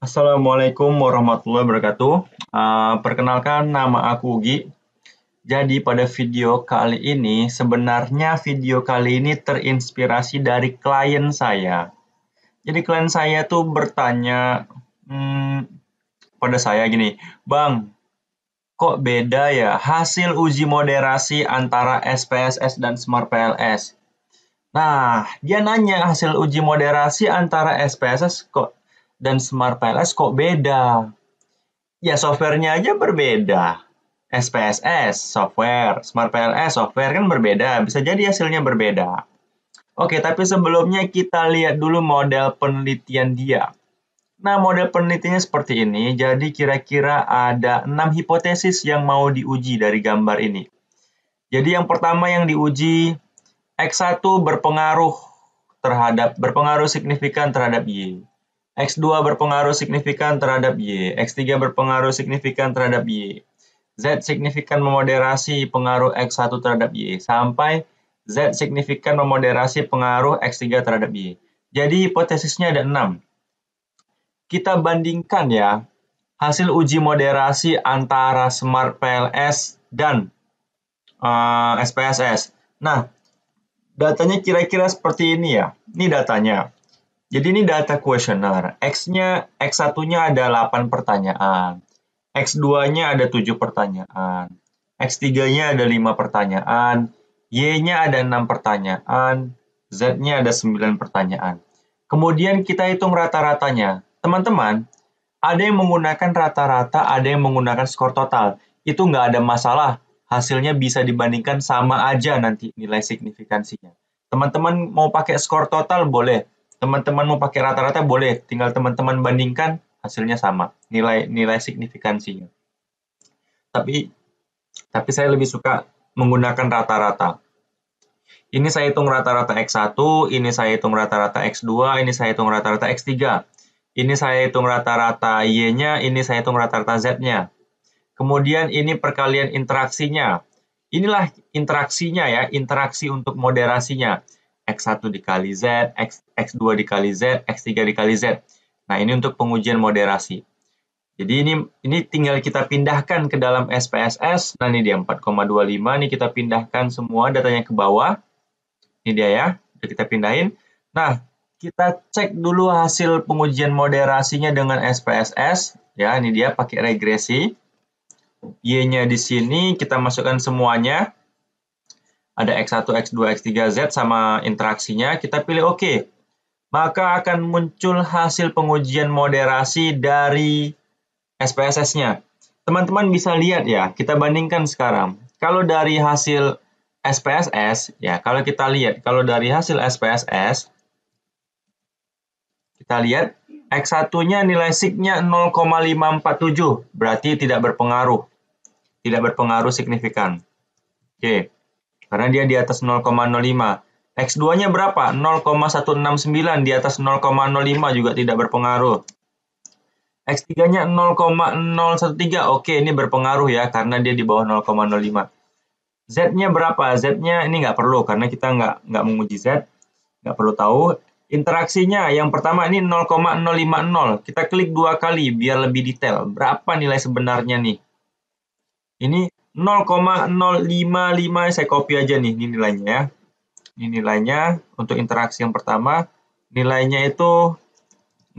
Assalamualaikum warahmatullahi wabarakatuh. Ah, perkenalkan nama aku Ugi. Jadi pada video kali ini sebenarnya video kali ini terinspirasi dari klien saya. Jadi klien saya tuh bertanya hmm, pada saya gini, Bang, kok beda ya hasil uji moderasi antara SPSS dan Smart PLS? Nah, dia nanya hasil uji moderasi antara SPSS kok dan Smart PLS kok beda? Ya softwarenya aja berbeda. SPSS software, Smart PLS software kan berbeda, bisa jadi hasilnya berbeda. Oke, tapi sebelumnya kita lihat dulu model penelitian dia. Nah, model penelitiannya seperti ini. Jadi kira-kira ada enam hipotesis yang mau diuji dari gambar ini. Jadi yang pertama yang diuji X1 berpengaruh terhadap berpengaruh signifikan terhadap Y. X2 berpengaruh signifikan terhadap Y, X3 berpengaruh signifikan terhadap Y, Z signifikan memoderasi pengaruh X1 terhadap Y, sampai Z signifikan memoderasi pengaruh X3 terhadap Y. Jadi hipotesisnya ada 6. Kita bandingkan ya, hasil uji moderasi antara Smart PLS dan uh, eh, SPSS. Nah, datanya kira-kira seperti ini ya. Ini datanya. Jadi ini data kuesioner. X-nya, X1-nya ada 8 pertanyaan. X2-nya ada 7 pertanyaan. X3-nya ada 5 pertanyaan. Y-nya ada 6 pertanyaan. Z-nya ada 9 pertanyaan. Kemudian kita hitung rata-ratanya. Teman-teman, ada yang menggunakan rata-rata, ada yang menggunakan skor total. Itu nggak ada masalah. Hasilnya bisa dibandingkan sama aja nanti nilai signifikansinya. Teman-teman mau pakai skor total boleh, teman-teman mau pakai rata-rata boleh, tinggal teman-teman bandingkan hasilnya sama, nilai nilai signifikansinya. Tapi tapi saya lebih suka menggunakan rata-rata. Ini saya hitung rata-rata X1, ini saya hitung rata-rata X2, ini saya hitung rata-rata X3. Ini saya hitung rata-rata Y-nya, ini saya hitung rata-rata Z-nya. Kemudian ini perkalian interaksinya. Inilah interaksinya ya, interaksi untuk moderasinya. X1 dikali Z, X, X2 dikali Z, X3 dikali Z. Nah, ini untuk pengujian moderasi. Jadi ini ini tinggal kita pindahkan ke dalam SPSS. Nah, ini dia 4,25. Ini kita pindahkan semua datanya ke bawah. Ini dia ya. Udah kita pindahin. Nah, kita cek dulu hasil pengujian moderasinya dengan SPSS. Ya, ini dia pakai regresi. Y-nya di sini, kita masukkan semuanya ada X1, X2, X3, Z sama interaksinya, kita pilih oke. Maka akan muncul hasil pengujian moderasi dari SPSS-nya. Teman-teman bisa lihat ya, kita bandingkan sekarang. Kalau dari hasil SPSS, ya kalau kita lihat, kalau dari hasil SPSS, kita lihat X1-nya nilai sig-nya 0,547, berarti tidak berpengaruh. Tidak berpengaruh signifikan. Oke. Okay karena dia di atas 0,05. X2-nya berapa? 0,169 di atas 0,05 juga tidak berpengaruh. X3-nya 0,013. Oke, ini berpengaruh ya karena dia di bawah 0,05. Z-nya berapa? Z-nya ini nggak perlu karena kita nggak nggak menguji Z, nggak perlu tahu. Interaksinya yang pertama ini 0,050. Kita klik dua kali biar lebih detail. Berapa nilai sebenarnya nih? Ini 0,055 saya copy aja nih ini nilainya ya. Ini nilainya untuk interaksi yang pertama, nilainya itu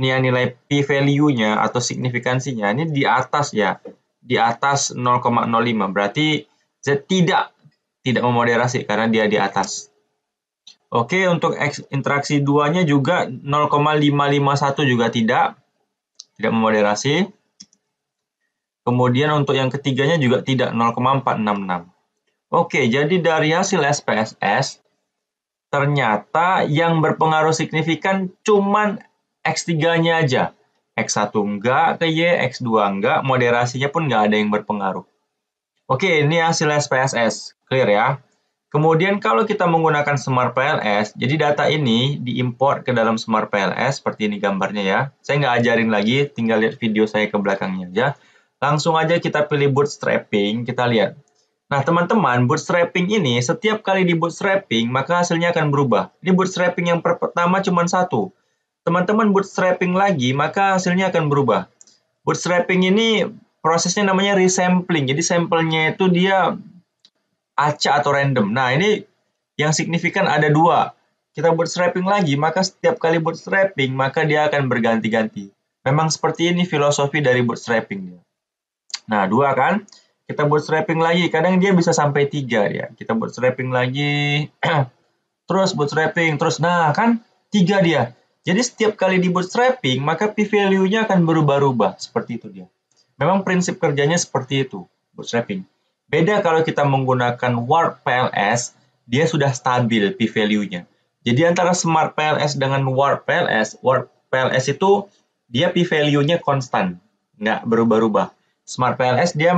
ya, nilai nilai p value-nya atau signifikansinya ini di atas ya. Di atas 0,05 berarti Z tidak tidak memoderasi karena dia di atas. Oke, untuk interaksi duanya juga 0,551 juga tidak tidak memoderasi. Kemudian untuk yang ketiganya juga tidak 0,466. Oke, jadi dari hasil SPSS, ternyata yang berpengaruh signifikan cuman X3-nya aja. X1 enggak ke Y, X2 enggak, moderasinya pun enggak ada yang berpengaruh. Oke, ini hasil SPSS, clear ya. Kemudian kalau kita menggunakan Smart PLS, jadi data ini diimport ke dalam Smart PLS seperti ini gambarnya ya. Saya nggak ajarin lagi, tinggal lihat video saya ke belakangnya aja. Langsung aja kita pilih bootstrapping, kita lihat. Nah, teman-teman, bootstrapping ini setiap kali di bootstrapping, maka hasilnya akan berubah. Ini bootstrapping yang pertama cuma satu. Teman-teman bootstrapping lagi, maka hasilnya akan berubah. Bootstrapping ini prosesnya namanya resampling. Jadi sampelnya itu dia acak atau random. Nah, ini yang signifikan ada dua. Kita bootstrapping lagi, maka setiap kali bootstrapping, maka dia akan berganti-ganti. Memang seperti ini filosofi dari bootstrapping. Nah, dua kan? Kita buat strapping lagi. Kadang dia bisa sampai tiga ya. Kita buat strapping lagi. terus buat strapping Terus, nah kan tiga dia. Jadi setiap kali dibuat strapping maka p-value-nya akan berubah-ubah. Seperti itu dia. Memang prinsip kerjanya seperti itu, buat strapping Beda kalau kita menggunakan warp PLS, dia sudah stabil p-value-nya. Jadi antara Smart PLS dengan warp PLS, warp PLS itu dia p-value-nya konstan, nggak berubah-ubah. Smart PLS dia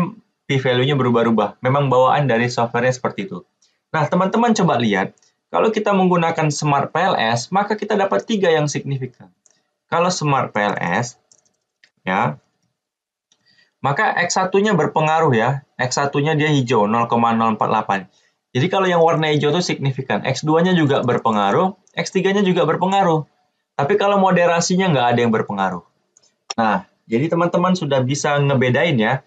p-value-nya berubah-ubah. Memang bawaan dari softwarenya seperti itu. Nah, teman-teman coba lihat, kalau kita menggunakan Smart PLS, maka kita dapat tiga yang signifikan. Kalau Smart PLS, ya, maka X1-nya berpengaruh ya. X1-nya dia hijau, 0,048. Jadi kalau yang warna hijau itu signifikan. X2-nya juga berpengaruh, X3-nya juga berpengaruh. Tapi kalau moderasinya nggak ada yang berpengaruh. Nah, jadi teman-teman sudah bisa ngebedain ya,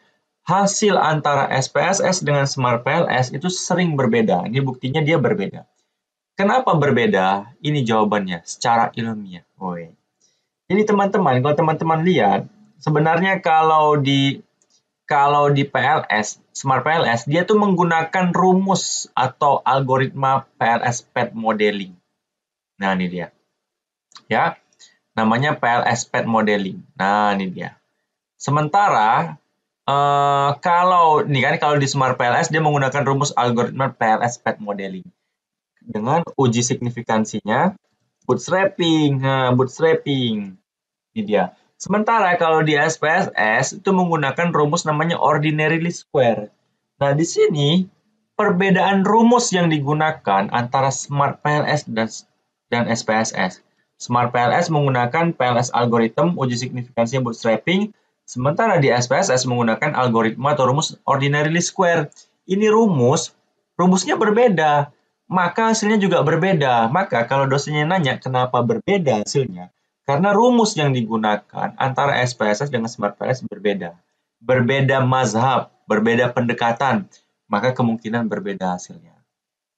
hasil antara SPSS dengan Smart PLS itu sering berbeda. Ini buktinya dia berbeda. Kenapa berbeda? Ini jawabannya secara ilmiah. Woy. Jadi teman-teman, kalau teman-teman lihat, sebenarnya kalau di kalau di PLS, Smart PLS, dia tuh menggunakan rumus atau algoritma PLS Pet Modeling. Nah, ini dia. Ya, namanya PLS Pet Modeling. Nah, ini dia. Sementara eh, kalau nih kan kalau di Smart PLS dia menggunakan rumus algoritma PLS Pet Modeling dengan uji signifikansinya bootstrapping, nah, bootstrapping. Ini dia. Sementara kalau di SPSS itu menggunakan rumus namanya Ordinary Least square. Nah, di sini perbedaan rumus yang digunakan antara Smart PLS dan dan SPSS Smart PLS menggunakan PLS algoritm uji signifikansi bootstrapping, sementara di SPSS menggunakan algoritma atau rumus ordinary least square. Ini rumus, rumusnya berbeda, maka hasilnya juga berbeda. Maka kalau dosennya nanya kenapa berbeda hasilnya, karena rumus yang digunakan antara SPSS dengan Smart PLS berbeda. Berbeda mazhab, berbeda pendekatan, maka kemungkinan berbeda hasilnya.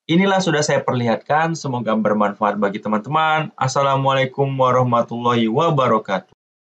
Inilah sudah saya perlihatkan, semoga bermanfaat bagi teman-teman. Assalamualaikum warahmatullahi wabarakatuh.